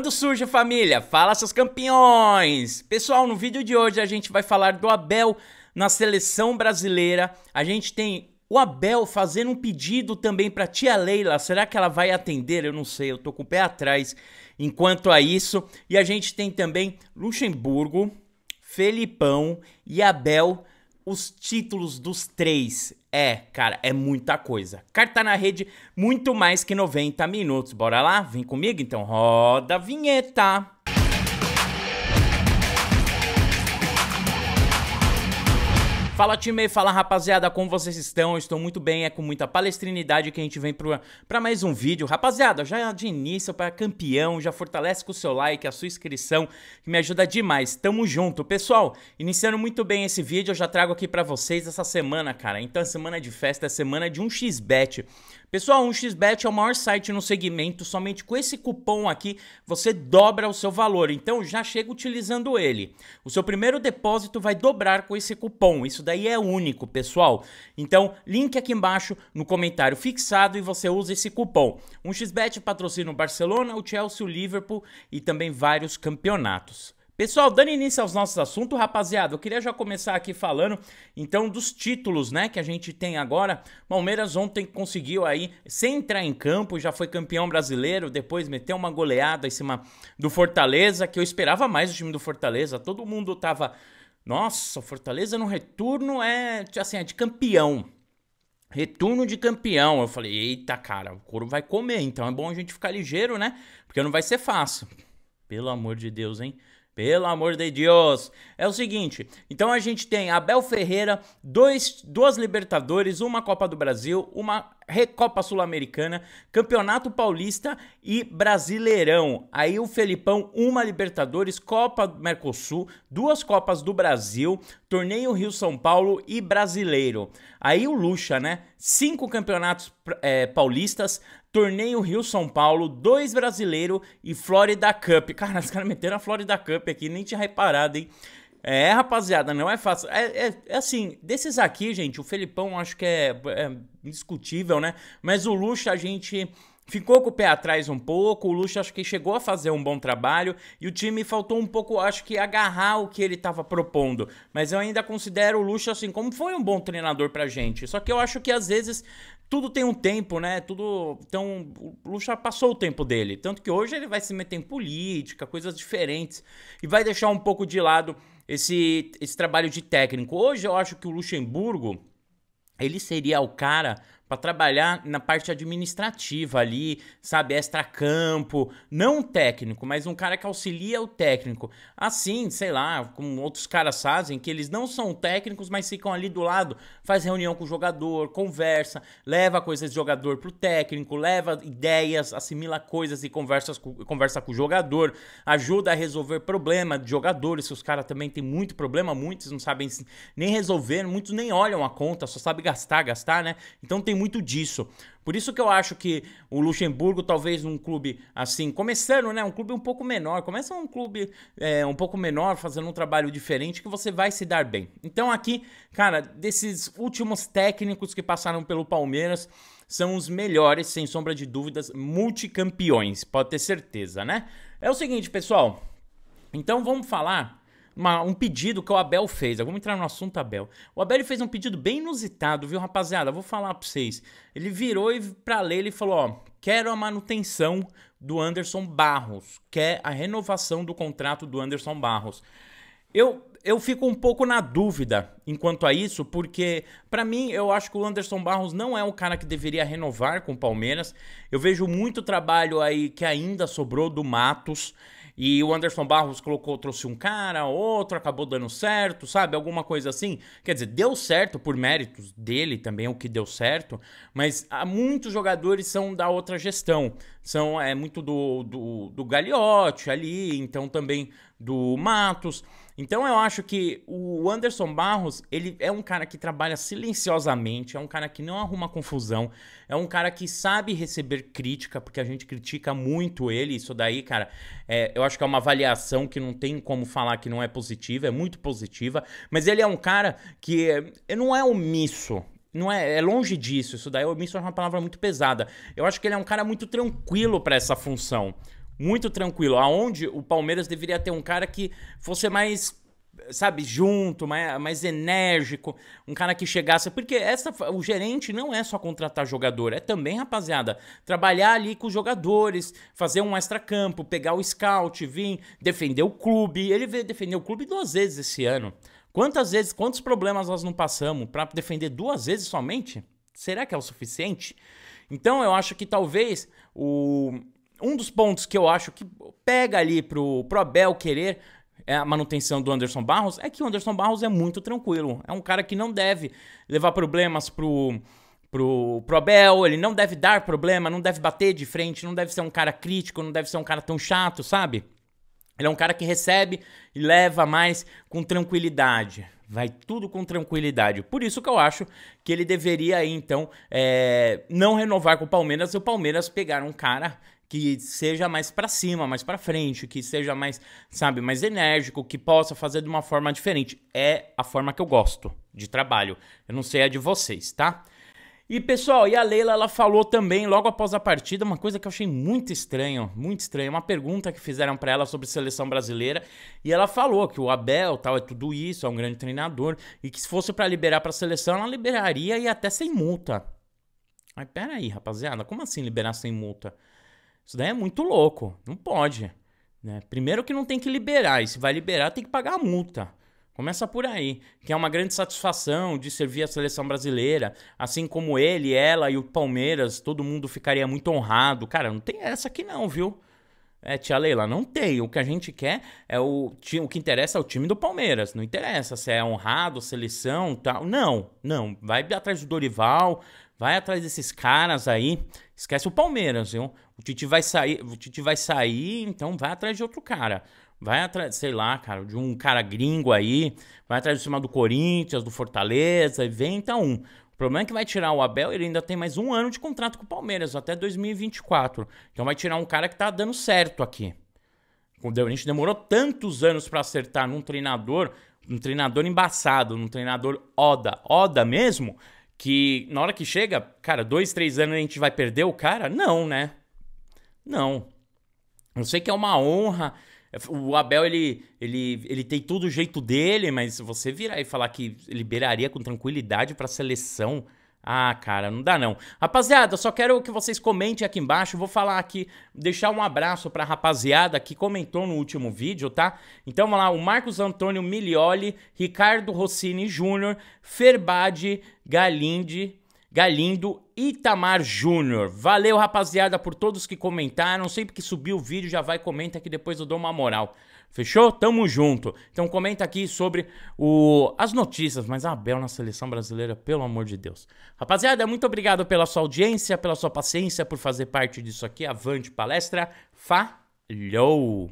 Quando surge família, fala seus campeões! Pessoal, no vídeo de hoje a gente vai falar do Abel na seleção brasileira. A gente tem o Abel fazendo um pedido também para tia Leila. Será que ela vai atender? Eu não sei, eu tô com o pé atrás enquanto a isso. E a gente tem também Luxemburgo, Felipão e Abel os títulos dos três. É, cara, é muita coisa. Carta na rede, muito mais que 90 minutos. Bora lá? Vem comigo então, roda a vinheta. Fala time, fala rapaziada, como vocês estão? Estou muito bem, é com muita palestrinidade que a gente vem para mais um vídeo. Rapaziada, já de início para campeão, já fortalece com o seu like, a sua inscrição, que me ajuda demais. Tamo junto, pessoal. Iniciando muito bem esse vídeo, eu já trago aqui para vocês essa semana, cara. Então, é semana de festa, é semana de um xbet. Pessoal, 1xBet é o maior site no segmento, somente com esse cupom aqui você dobra o seu valor, então já chega utilizando ele. O seu primeiro depósito vai dobrar com esse cupom, isso daí é único, pessoal. Então, link aqui embaixo no comentário fixado e você usa esse cupom. 1xBet patrocina o Barcelona, o Chelsea, o Liverpool e também vários campeonatos. Pessoal, dando início aos nossos assuntos, rapaziada, eu queria já começar aqui falando então dos títulos, né, que a gente tem agora. Palmeiras ontem conseguiu aí, sem entrar em campo, já foi campeão brasileiro, depois meteu uma goleada em cima do Fortaleza, que eu esperava mais o time do Fortaleza. Todo mundo tava, nossa, Fortaleza no retorno é, assim, é de campeão. Retorno de campeão. Eu falei, eita, cara, o couro vai comer, então é bom a gente ficar ligeiro, né? Porque não vai ser fácil. Pelo amor de Deus, hein? Pelo amor de Deus. É o seguinte, então a gente tem Abel Ferreira, dois, duas Libertadores, uma Copa do Brasil, uma Recopa Sul-Americana, Campeonato Paulista e Brasileirão. Aí o Felipão, uma Libertadores, Copa do Mercosul, duas Copas do Brasil, Torneio Rio-São Paulo e Brasileiro. Aí o Lucha, né? Cinco campeonatos é, paulistas, Torneio Rio-São Paulo, dois brasileiro e Florida Cup. Cara, os caras meteram a Florida Cup aqui, nem tinha reparado, hein? É, rapaziada, não é fácil. É, é, é, assim, desses aqui, gente, o Felipão acho que é, é indiscutível, né? Mas o Lucha, a gente ficou com o pé atrás um pouco, o Luxo acho que chegou a fazer um bom trabalho e o time faltou um pouco, acho que agarrar o que ele estava propondo. Mas eu ainda considero o Luxo assim, como foi um bom treinador pra gente. Só que eu acho que às vezes tudo tem um tempo, né? Tudo, então o Luxo passou o tempo dele, tanto que hoje ele vai se meter em política, coisas diferentes e vai deixar um pouco de lado esse, esse trabalho de técnico. Hoje eu acho que o Luxemburgo ele seria o cara para trabalhar na parte administrativa ali, sabe, extra-campo, não um técnico, mas um cara que auxilia o técnico. Assim, sei lá, como outros caras fazem, que eles não são técnicos, mas ficam ali do lado, faz reunião com o jogador, conversa, leva coisas de jogador pro técnico, leva ideias, assimila coisas e conversa, conversa com o jogador, ajuda a resolver problema de jogadores, se os caras também tem muito problema, muitos não sabem nem resolver, muitos nem olham a conta, só sabe gastar, gastar, né? Então tem muito disso. Por isso que eu acho que o Luxemburgo, talvez um clube assim, começando, né? Um clube um pouco menor. Começa um clube é, um pouco menor, fazendo um trabalho diferente, que você vai se dar bem. Então, aqui, cara, desses últimos técnicos que passaram pelo Palmeiras, são os melhores, sem sombra de dúvidas, multicampeões. Pode ter certeza, né? É o seguinte, pessoal. Então, vamos falar uma, um pedido que o Abel fez. Vamos entrar no assunto, Abel. O Abel fez um pedido bem inusitado, viu, rapaziada? Vou falar pra vocês. Ele virou e pra ler, ele falou: ó, quero a manutenção do Anderson Barros. Quer a renovação do contrato do Anderson Barros. Eu, eu fico um pouco na dúvida enquanto a isso, porque para mim eu acho que o Anderson Barros não é um cara que deveria renovar com o Palmeiras. Eu vejo muito trabalho aí que ainda sobrou do Matos. E o Anderson Barros colocou, trouxe um cara, outro, acabou dando certo, sabe? Alguma coisa assim. Quer dizer, deu certo por méritos dele também, o que deu certo, mas há muitos jogadores são da outra gestão. São é muito do, do, do Gagliotti ali, então também do Matos. Então eu acho que o Anderson Barros, ele é um cara que trabalha silenciosamente, é um cara que não arruma confusão, é um cara que sabe receber crítica, porque a gente critica muito ele, isso daí, cara, é, eu acho que é uma avaliação que não tem como falar que não é positiva, é muito positiva, mas ele é um cara que é, não é omisso, não é, é longe disso. Isso daí, omisso é uma palavra muito pesada. Eu acho que ele é um cara muito tranquilo para essa função muito tranquilo. Aonde o Palmeiras deveria ter um cara que fosse mais sabe, junto, mais, mais enérgico, um cara que chegasse, porque essa o gerente não é só contratar jogador, é também, rapaziada, trabalhar ali com os jogadores, fazer um extra-campo, pegar o scout, vir defender o clube. Ele veio defender o clube duas vezes esse ano. Quantas vezes, quantos problemas nós não passamos para defender duas vezes somente? Será que é o suficiente? Então eu acho que talvez o um dos pontos que eu acho que pega ali pro, pro Abel querer é a manutenção do Anderson Barros é que o Anderson Barros é muito tranquilo. É um cara que não deve levar problemas pro, pro, pro Abel, ele não deve dar problema, não deve bater de frente, não deve ser um cara crítico, não deve ser um cara tão chato, sabe? Ele é um cara que recebe e leva mais com tranquilidade. Vai tudo com tranquilidade. Por isso que eu acho que ele deveria, então, é, não renovar com o Palmeiras e o Palmeiras pegar um cara que seja mais para cima, mais para frente, que seja mais, sabe, mais enérgico, que possa fazer de uma forma diferente. É a forma que eu gosto de trabalho. Eu não sei a de vocês, tá? E pessoal, e a Leila ela falou também logo após a partida uma coisa que eu achei muito estranho, muito estranho, uma pergunta que fizeram para ela sobre seleção brasileira, e ela falou que o Abel, tal, é tudo isso, é um grande treinador, e que se fosse para liberar para seleção, ela liberaria e até sem multa. Mas pera aí, rapaziada, como assim liberar sem multa? Isso daí é muito louco. Não pode. Né? Primeiro que não tem que liberar. E se vai liberar, tem que pagar a multa. Começa por aí, que é uma grande satisfação de servir a seleção brasileira, assim como ele, ela e o Palmeiras, todo mundo ficaria muito honrado. Cara, não tem essa aqui não, viu? É, tia Leila, não tem. O que a gente quer é o time, o que interessa é o time do Palmeiras. Não interessa se é honrado, seleção, tal. Não, não. Vai atrás do Dorival, vai atrás desses caras aí. Esquece o Palmeiras, viu? O Tite vai sair, o Tite vai sair, então vai atrás de outro cara. Vai atrás, sei lá, cara, de um cara gringo aí, vai atrás de cima do Corinthians, do Fortaleza, e vem então um. O problema é que vai tirar o Abel, ele ainda tem mais um ano de contrato com o Palmeiras, até 2024. Então vai tirar um cara que tá dando certo aqui. A gente demorou tantos anos para acertar num treinador, um treinador embaçado, num treinador Oda, Oda mesmo, que na hora que chega, cara, dois, três anos a gente vai perder o cara? Não, né? Não. Eu sei que é uma honra. O Abel, ele, ele, ele tem tudo o jeito dele, mas você virar e falar que liberaria com tranquilidade para a seleção. Ah, cara, não dá não. Rapaziada, só quero que vocês comentem aqui embaixo. Vou falar aqui, deixar um abraço pra rapaziada que comentou no último vídeo, tá? Então vamos lá, o Marcos Antônio Milioli, Ricardo Rossini Júnior, Ferbade Galinde, Galindo, Itamar Júnior. Valeu, rapaziada, por todos que comentaram. Sempre que subir o vídeo, já vai comenta que depois eu dou uma moral. Fechou? Tamo junto. Então comenta aqui sobre o... as notícias, mas a Abel na seleção brasileira, pelo amor de Deus. Rapaziada, muito obrigado pela sua audiência, pela sua paciência, por fazer parte disso aqui. Avante palestra. Falhou!